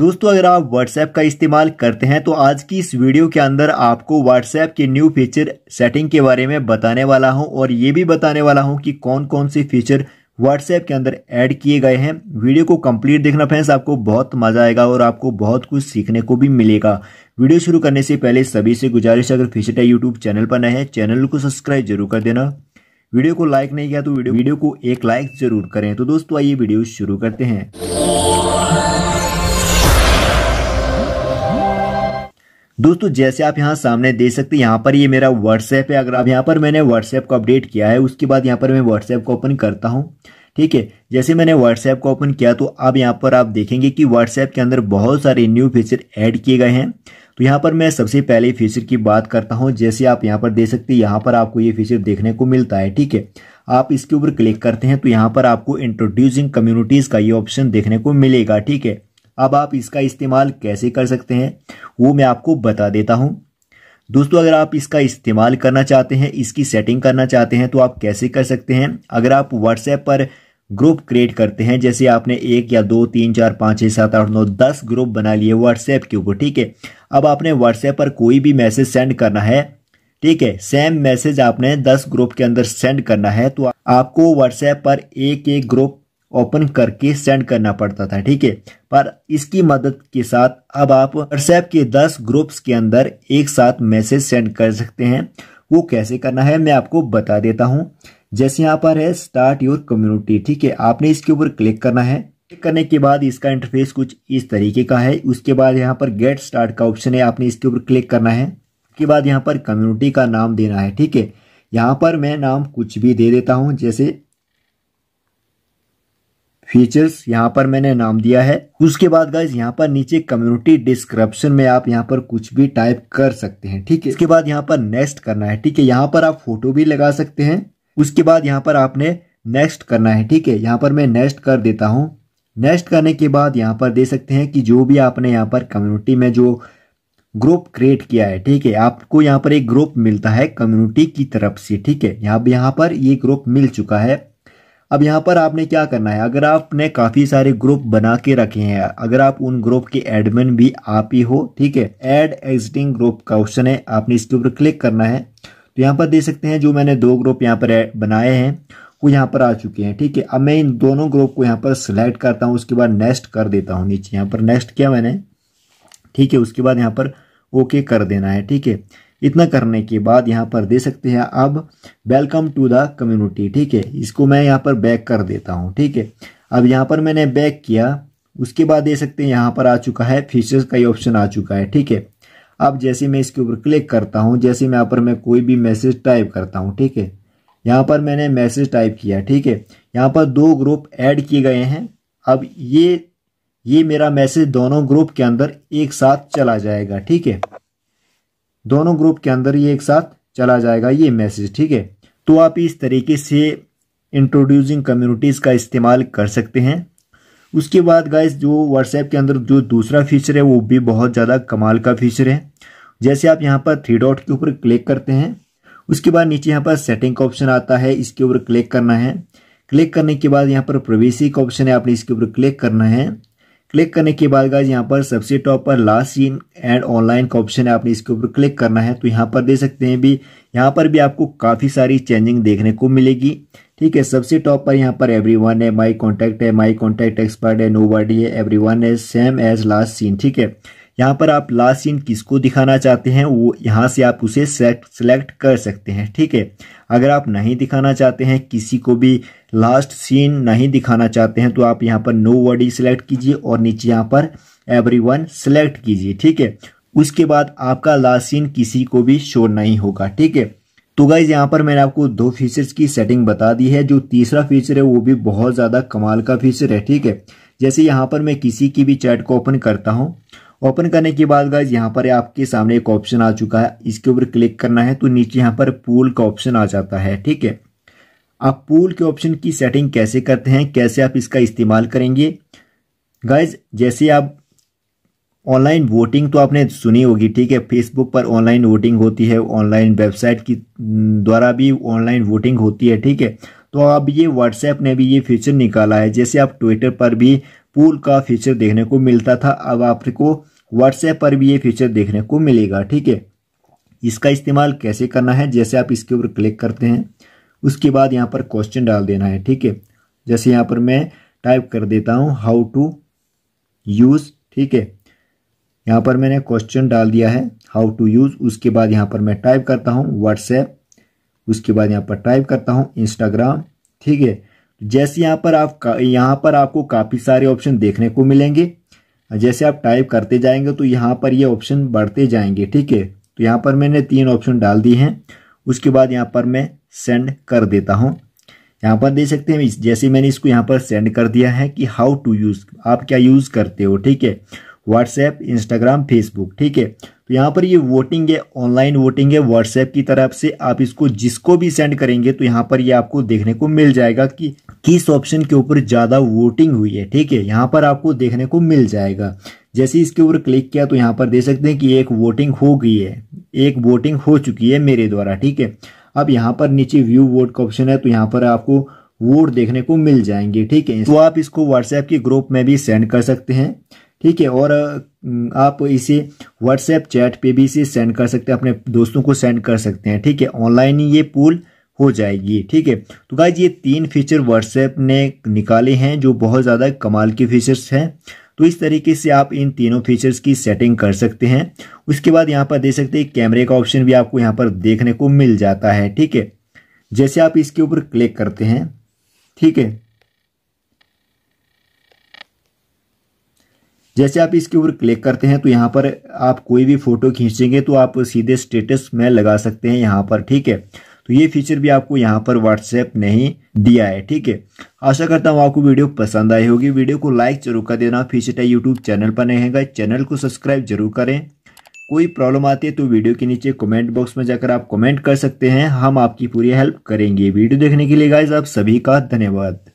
दोस्तों अगर आप व्हाट्सएप का इस्तेमाल करते हैं तो आज की इस वीडियो के अंदर आपको व्हाट्सएप के न्यू फीचर सेटिंग के बारे में बताने वाला हूं और ये भी बताने वाला हूं कि कौन कौन से फीचर व्हाट्सएप के अंदर ऐड किए गए हैं वीडियो को कंप्लीट देखना फ्रेंड्स आपको बहुत मजा आएगा और आपको बहुत कुछ सीखने को भी मिलेगा वीडियो शुरू करने से पहले सभी से गुजारिश अगर फीचर है यूट्यूब चैनल पर नए हैं चैनल को सब्सक्राइब जरूर कर देना वीडियो को लाइक नहीं किया तो वीडियो को एक लाइक जरूर करें तो दोस्तों आइए वीडियो शुरू करते हैं दोस्तों जैसे आप यहाँ सामने देख सकते हैं यहाँ पर ये मेरा व्हाट्सएप है अगर आप यहाँ पर मैंने व्हाट्सएप को अपडेट किया है उसके बाद यहाँ पर मैं व्हाट्सएप को ओपन करता हूँ ठीक है जैसे मैंने व्हाट्सएप को ओपन किया तो अब यहाँ पर आप देखेंगे कि व्हाट्सएप के अंदर बहुत सारे न्यू फीचर ऐड किए गए हैं तो यहाँ पर मैं सबसे पहले फीचर की बात करता हूँ जैसे आप यहाँ पर देख सकते हैं यहाँ पर आपको ये फीचर देखने को मिलता है ठीक है आप इसके ऊपर क्लिक करते हैं तो यहाँ पर आपको इंट्रोड्यूसिंग कम्युनिटीज़ का ये ऑप्शन देखने को मिलेगा ठीक है अब आप इसका इस्तेमाल कैसे कर सकते हैं वो मैं आपको बता देता हूँ दोस्तों अगर आप इसका इस्तेमाल करना चाहते हैं इसकी सेटिंग करना चाहते हैं तो आप कैसे कर सकते हैं अगर आप व्हाट्सएप पर ग्रुप क्रिएट करते हैं जैसे आपने एक या दो तीन चार पाँच छः सात आठ नौ दस ग्रुप बना लिए व्हाट्सएप के ऊपर ठीक है अब आपने व्हाट्सएप पर कोई भी मैसेज सेंड करना है ठीक है सेम मैसेज आपने दस ग्रुप के अंदर सेंड करना है तो आपको व्हाट्सएप पर एक एक ग्रुप ओपन करके सेंड करना पड़ता था ठीक है पर इसकी मदद के साथ अब आप व्हाट्सएप के 10 ग्रुप्स के अंदर एक साथ मैसेज सेंड कर सकते हैं वो कैसे करना है मैं आपको बता देता हूँ जैसे यहाँ पर है स्टार्ट योर कम्युनिटी ठीक है आपने इसके ऊपर क्लिक करना है क्लिक करने के बाद इसका इंटरफेस कुछ इस तरीके का है उसके बाद यहाँ पर गेट स्टार्ट का ऑप्शन है आपने इसके ऊपर क्लिक करना है उसके बाद यहाँ पर कम्युनिटी का नाम देना है ठीक है यहाँ पर मैं नाम कुछ भी दे देता हूँ जैसे फीचर्स यहाँ पर मैंने नाम दिया है उसके बाद गाइज यहाँ पर नीचे कम्युनिटी डिस्क्रिप्शन में आप यहाँ पर कुछ भी टाइप कर सकते हैं ठीक है इसके बाद यहाँ पर नेक्स्ट करना है ठीक है यहाँ पर आप फोटो भी लगा सकते हैं उसके बाद यहाँ पर आपने नेक्स्ट करना है ठीक है यहाँ पर मैं नेक्स्ट कर देता हूँ नेक्स्ट करने के बाद यहाँ पर दे सकते हैं कि जो भी आपने यहाँ पर कम्युनिटी में जो ग्रुप क्रिएट किया है ठीक है आपको यहाँ पर एक ग्रुप मिलता है कम्युनिटी की तरफ से ठीक है यहाँ यहाँ पर ये ग्रुप मिल चुका है अब यहाँ पर आपने क्या करना है अगर आपने काफ़ी सारे ग्रुप बना के रखे हैं अगर आप उन ग्रुप के एडमिन भी आप ही हो ठीक है एड एग्जिटिंग ग्रुप का ऑप्शन है आपने इसके ऊपर क्लिक करना है तो यहाँ पर देख सकते हैं जो मैंने दो ग्रुप यहाँ पर बनाए हैं वो यहाँ पर आ चुके हैं ठीक है अब मैं इन दोनों ग्रुप को यहाँ पर सिलेक्ट करता हूँ उसके बाद नेक्स्ट कर देता हूँ नीचे यहाँ पर नेक्स्ट किया मैंने ठीक है उसके बाद यहाँ पर ओके कर देना है ठीक है इतना करने के बाद यहाँ पर दे सकते हैं अब वेलकम टू द कम्युनिटी ठीक है इसको मैं यहाँ पर बैक कर देता हूँ ठीक है अब यहाँ पर मैंने बैक किया उसके बाद दे सकते हैं यहाँ पर आ चुका है फीचर्स का ही ऑप्शन आ चुका है ठीक है अब जैसे मैं इसके ऊपर क्लिक करता हूँ जैसे मैं यहाँ पर मैं कोई भी मैसेज टाइप करता हूँ ठीक है यहाँ पर मैंने मैसेज टाइप किया ठीक है यहाँ पर दो ग्रुप ऐड किए गए हैं अब ये ये मेरा मैसेज दोनों ग्रुप के अंदर एक साथ चला जाएगा ठीक है दोनों ग्रुप के अंदर ये एक साथ चला जाएगा ये मैसेज ठीक है तो आप इस तरीके से इंट्रोड्यूसिंग कम्युनिटीज़ का इस्तेमाल कर सकते हैं उसके बाद गाइस जो व्हाट्सएप के अंदर जो दूसरा फीचर है वो भी बहुत ज़्यादा कमाल का फीचर है जैसे आप यहाँ पर थ्री डॉट के ऊपर क्लिक करते हैं उसके बाद नीचे यहाँ पर सेटिंग का ऑप्शन आता है इसके ऊपर क्लिक करना है क्लिक करने के बाद यहाँ पर प्रवेशी का ऑप्शन है आपने इसके ऊपर क्लिक करना है क्लिक करने के बाद गाइज यहाँ पर सबसे टॉप पर लास्ट सीन एंड ऑनलाइन का ऑप्शन है आपने इसके ऊपर क्लिक करना है तो यहाँ पर दे सकते हैं भी यहाँ पर भी आपको काफ़ी सारी चेंजिंग देखने को मिलेगी ठीक है सबसे टॉप पर यहाँ पर एवरी वन है माई कॉन्टैक्ट है माई कॉन्टैक्ट एक्सपर्ट है नो बॉडी है एवरी वन है सेम एज लास्ट सीन ठीक है यहाँ पर आप लास्ट सीन किसको दिखाना चाहते हैं वो यहाँ से आप उसे सेलेक्ट कर सकते हैं ठीक है अगर आप नहीं दिखाना चाहते हैं किसी को भी लास्ट सीन नहीं दिखाना चाहते हैं तो आप यहाँ पर नो वर्डी सिलेक्ट कीजिए और नीचे यहाँ पर एवरी वन सेलेक्ट कीजिए ठीक है उसके बाद आपका लास्ट सीन किसी को भी शो नहीं होगा ठीक है तो गाइज यहाँ पर मैंने आपको दो फीचर्स की सेटिंग बता दी है जो तीसरा फीचर है वो भी बहुत ज़्यादा कमाल का फीचर है ठीक है जैसे यहाँ पर मैं किसी की भी चैट को ओपन करता हूँ ओपन करने के बाद गाइज यहाँ पर आपके सामने एक ऑप्शन आ चुका है इसके ऊपर क्लिक करना है तो नीचे यहाँ पर पूल का ऑप्शन आ जाता है ठीक है आप पूल के ऑप्शन की सेटिंग कैसे करते हैं कैसे आप इसका इस्तेमाल करेंगे गाइज जैसे आप ऑनलाइन वोटिंग तो आपने सुनी होगी ठीक है फेसबुक पर ऑनलाइन वोटिंग होती है ऑनलाइन वेबसाइट की द्वारा भी ऑनलाइन वोटिंग होती है ठीक है तो अब ये व्हाट्सएप ने भी ये फीचर निकाला है जैसे आप ट्विटर पर भी पूल का फीचर देखने को मिलता था अब आपको व्हाट्सएप पर भी ये फीचर देखने को मिलेगा ठीक है इसका इस्तेमाल कैसे करना है जैसे आप इसके ऊपर क्लिक करते हैं उसके बाद यहाँ पर क्वेश्चन डाल देना है ठीक है जैसे यहाँ पर मैं टाइप कर देता हूँ हाउ टू यूज़ ठीक है यहाँ पर मैंने क्वेश्चन डाल दिया है हाउ टू यूज़ उसके बाद यहाँ पर मैं टाइप करता हूँ व्हाट्सएप उसके बाद यहाँ पर टाइप करता हूँ इंस्टाग्राम ठीक है जैसे यहाँ पर आप यहाँ पर आपको काफ़ी सारे ऑप्शन देखने को मिलेंगे जैसे आप टाइप करते जाएंगे तो यहाँ पर ये ऑप्शन बढ़ते जाएंगे ठीक है तो यहाँ पर मैंने तीन ऑप्शन डाल दिए हैं उसके बाद यहाँ पर मैं सेंड कर देता हूँ यहाँ पर देख सकते हैं जैसे मैंने इसको यहाँ पर सेंड कर दिया है कि हाउ टू यूज़ आप क्या यूज़ करते हो ठीक है व्हाट्सएप इंस्टाग्राम फेसबुक ठीक है तो यहाँ पर ये वोटिंग है ऑनलाइन वोटिंग है व्हाट्सएप की तरफ से आप इसको जिसको भी सेंड करेंगे तो यहाँ पर ये आपको देखने को मिल जाएगा कि किस ऑप्शन के ऊपर ज़्यादा वोटिंग हुई है ठीक है यहाँ पर आपको देखने को मिल जाएगा जैसे इसके ऊपर क्लिक किया तो यहाँ पर देख सकते हैं कि एक वोटिंग हो गई है एक वोटिंग हो चुकी है मेरे द्वारा ठीक है अब यहाँ पर नीचे व्यू वोट का ऑप्शन है तो यहाँ पर आपको वोट देखने को मिल जाएंगे ठीक है तो आप इसको व्हाट्सएप के ग्रुप में भी सेंड कर सकते हैं ठीक है और आप इसे व्हाट्सएप चैट पे भी इसे सेंड कर सकते हैं अपने दोस्तों को सेंड कर सकते हैं ठीक है ऑनलाइन ही ये पूल हो जाएगी ठीक है तो गाइज ये तीन फीचर व्हाट्सएप ने निकाले हैं जो बहुत ज़्यादा कमाल के फीचर्स हैं तो इस तरीके से आप इन तीनों फीचर्स की सेटिंग कर सकते हैं उसके बाद यहाँ पर दे सकते हैं कैमरे का ऑप्शन भी आपको यहाँ पर देखने को मिल जाता है ठीक है जैसे आप इसके ऊपर क्लिक करते हैं ठीक है जैसे आप इसके ऊपर क्लिक करते हैं तो यहाँ पर आप कोई भी फोटो खींचेंगे तो आप सीधे स्टेटस में लगा सकते हैं यहाँ पर ठीक है तो ये फीचर भी आपको यहाँ पर व्हाट्सएप ने ही दिया है ठीक है आशा करता हूँ आपको वीडियो पसंद आई होगी वीडियो को लाइक जरूर कर देना फीचर है यूट्यूब चैनल पर नहीं रहेगा चैनल को सब्सक्राइब जरूर करें कोई प्रॉब्लम आती है तो वीडियो के नीचे कमेंट बॉक्स में जाकर आप कमेंट कर सकते हैं हम आपकी पूरी हेल्प करेंगे वीडियो देखने के लिए गाइज आप सभी का धन्यवाद